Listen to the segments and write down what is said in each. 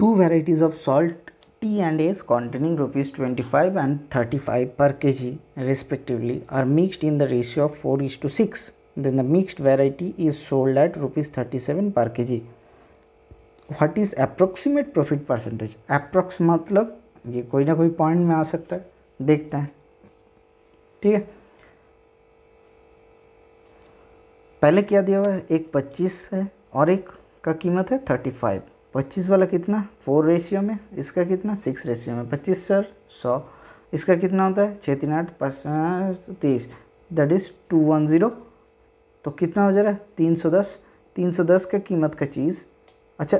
two varieties of salt T and S containing rupees 25 and 35 per kg respectively are mixed in the ratio of 4 is to 6. Then the mixed variety is sold at rupees 37 per kg. What is approximate profit percentage? Approx मतलब ये कोई ना कोई point में आ सकता है देखते हैं ठीक है पहले क्या दिया हुआ है एक 25 है और एक का कीमत है 35 पच्चीस वाला कितना फोर रेशियो में इसका कितना सिक्स रेशियो में पच्चीस सर सौ इसका कितना होता है छः तीन आठ तीस that is two one zero तो कितना हो जा रहा है तीन सौ दस तीन सौ दस का कीमत का चीज़ अच्छा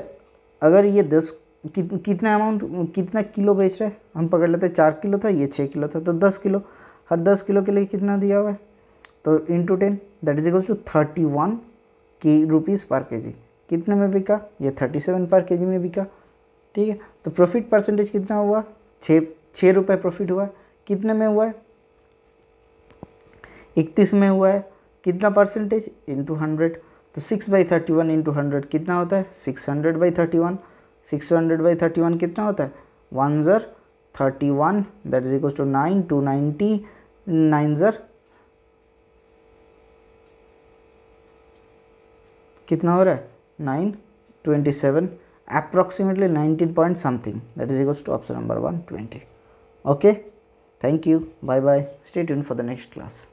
अगर ये दस कि, कितना अमाउंट कितना किलो बेच रहा है हम पकड़ लेते हैं चार किलो था ये छः किलो था तो दस किलो हर दस किलो के लिए कितना दिया हुआ है तो into ten that is equals to thirty one की रुपीज़ पर के जी कितने में बिका ये थर्टी सेवन पर के में बिका ठीक है तो प्रॉफिट परसेंटेज कितना हुआ छः छः रुपये प्रॉफिट हुआ कितने में हुआ है इकतीस में हुआ है कितना परसेंटेज इंटू हंड्रेड तो six by thirty one into hundred कितना होता है six hundred by thirty one six hundred by thirty one कितना होता है वन ज़र thirty one that is equals to nine two ninety nine ज़र कितना हो रहा है Nine, twenty-seven, 27 approximately 19 point something that is equals to option number one, twenty. okay thank you bye bye stay tuned for the next class